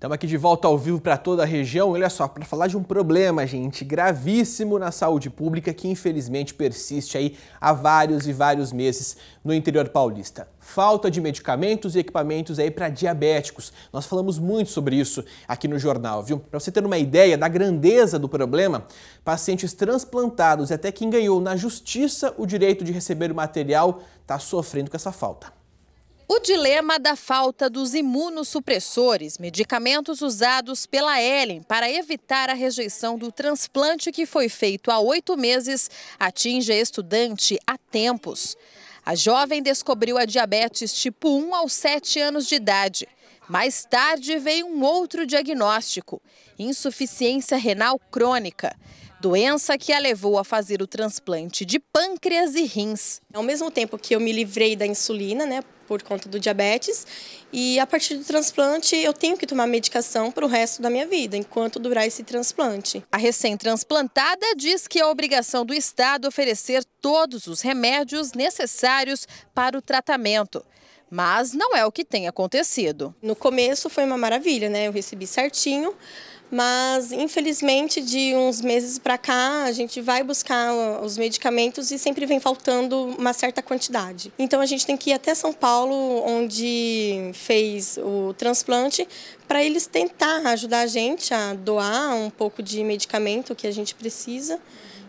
Estamos aqui de volta ao vivo para toda a região. Olha só, para falar de um problema, gente, gravíssimo na saúde pública que infelizmente persiste aí há vários e vários meses no interior paulista. Falta de medicamentos e equipamentos aí para diabéticos. Nós falamos muito sobre isso aqui no jornal, viu? Para você ter uma ideia da grandeza do problema, pacientes transplantados e até quem ganhou na justiça o direito de receber o material está sofrendo com essa falta. O dilema da falta dos imunossupressores, medicamentos usados pela Ellen para evitar a rejeição do transplante que foi feito há oito meses, atinge a estudante há tempos. A jovem descobriu a diabetes tipo 1 aos 7 anos de idade. Mais tarde veio um outro diagnóstico: insuficiência renal crônica doença que a levou a fazer o transplante de pâncreas e rins. Ao mesmo tempo que eu me livrei da insulina, né, por conta do diabetes, e a partir do transplante eu tenho que tomar medicação para o resto da minha vida, enquanto durar esse transplante. A recém-transplantada diz que é obrigação do Estado oferecer todos os remédios necessários para o tratamento mas não é o que tem acontecido. No começo foi uma maravilha, né? Eu recebi certinho, mas infelizmente de uns meses para cá a gente vai buscar os medicamentos e sempre vem faltando uma certa quantidade. Então a gente tem que ir até São Paulo, onde fez o transplante, para eles tentar ajudar a gente a doar um pouco de medicamento que a gente precisa.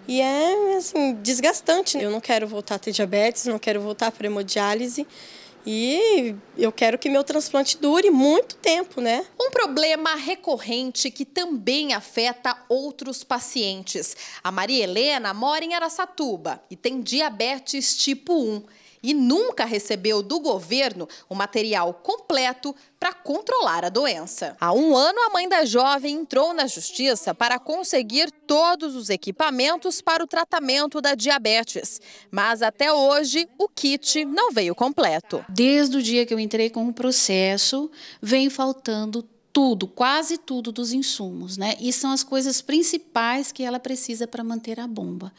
E é assim, desgastante. Né? Eu não quero voltar a ter diabetes, não quero voltar para hemodiálise. E eu quero que meu transplante dure muito tempo, né? Um problema recorrente que também afeta outros pacientes. A Maria Helena mora em Araçatuba e tem diabetes tipo 1 e nunca recebeu do governo o material completo para controlar a doença. Há um ano, a mãe da jovem entrou na justiça para conseguir todos os equipamentos para o tratamento da diabetes. Mas até hoje, o kit não veio completo. Desde o dia que eu entrei com o processo, vem faltando tudo, quase tudo dos insumos, né? E são as coisas principais que ela precisa para manter a bomba.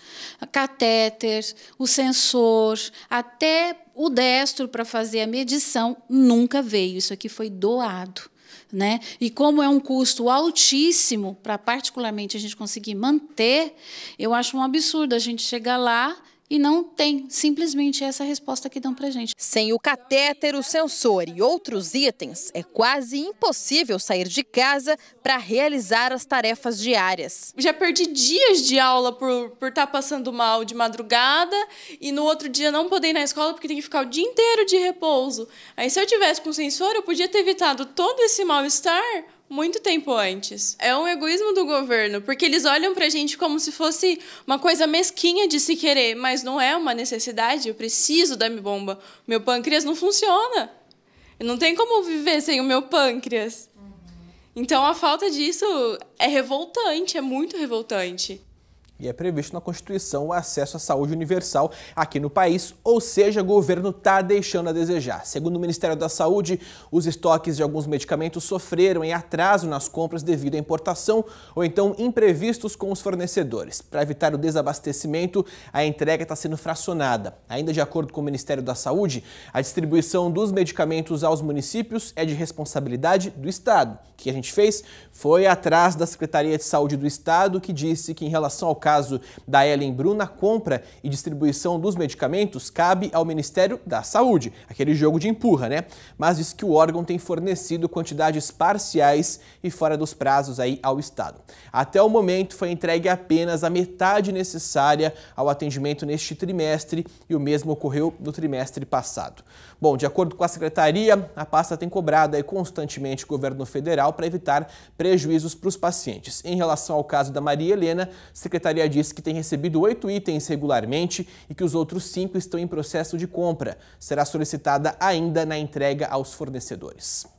catéter, o sensor, até o destro para fazer a medição nunca veio. Isso aqui foi doado. Né? E como é um custo altíssimo para particularmente a gente conseguir manter, eu acho um absurdo a gente chegar lá e não tem simplesmente essa resposta que dão para gente. Sem o catéter, o sensor e outros itens, é quase impossível sair de casa para realizar as tarefas diárias. Já perdi dias de aula por, por estar tá passando mal de madrugada e no outro dia não poder ir na escola porque tem que ficar o dia inteiro de repouso. Aí se eu tivesse com o sensor, eu podia ter evitado todo esse mal-estar muito tempo antes. É um egoísmo do governo, porque eles olham para a gente como se fosse uma coisa mesquinha de se querer, mas não é uma necessidade. Eu preciso da minha bomba. Meu pâncreas não funciona. Eu não tem como viver sem o meu pâncreas. Uhum. Então a falta disso é revoltante, é muito revoltante. E é previsto na Constituição o acesso à saúde universal aqui no país, ou seja, o governo está deixando a desejar. Segundo o Ministério da Saúde, os estoques de alguns medicamentos sofreram em atraso nas compras devido à importação ou então imprevistos com os fornecedores. Para evitar o desabastecimento, a entrega está sendo fracionada. Ainda de acordo com o Ministério da Saúde, a distribuição dos medicamentos aos municípios é de responsabilidade do Estado. O que a gente fez foi atrás da Secretaria de Saúde do Estado, que disse que em relação ao caso, caso da Ellen Bruna, compra e distribuição dos medicamentos cabe ao Ministério da Saúde, aquele jogo de empurra, né? Mas diz que o órgão tem fornecido quantidades parciais e fora dos prazos aí ao Estado. Até o momento foi entregue apenas a metade necessária ao atendimento neste trimestre e o mesmo ocorreu no trimestre passado. Bom, de acordo com a secretaria, a pasta tem cobrado aí constantemente o governo federal para evitar prejuízos para os pacientes. Em relação ao caso da Maria Helena, secretaria secretaria disse que tem recebido oito itens regularmente e que os outros cinco estão em processo de compra. Será solicitada ainda na entrega aos fornecedores.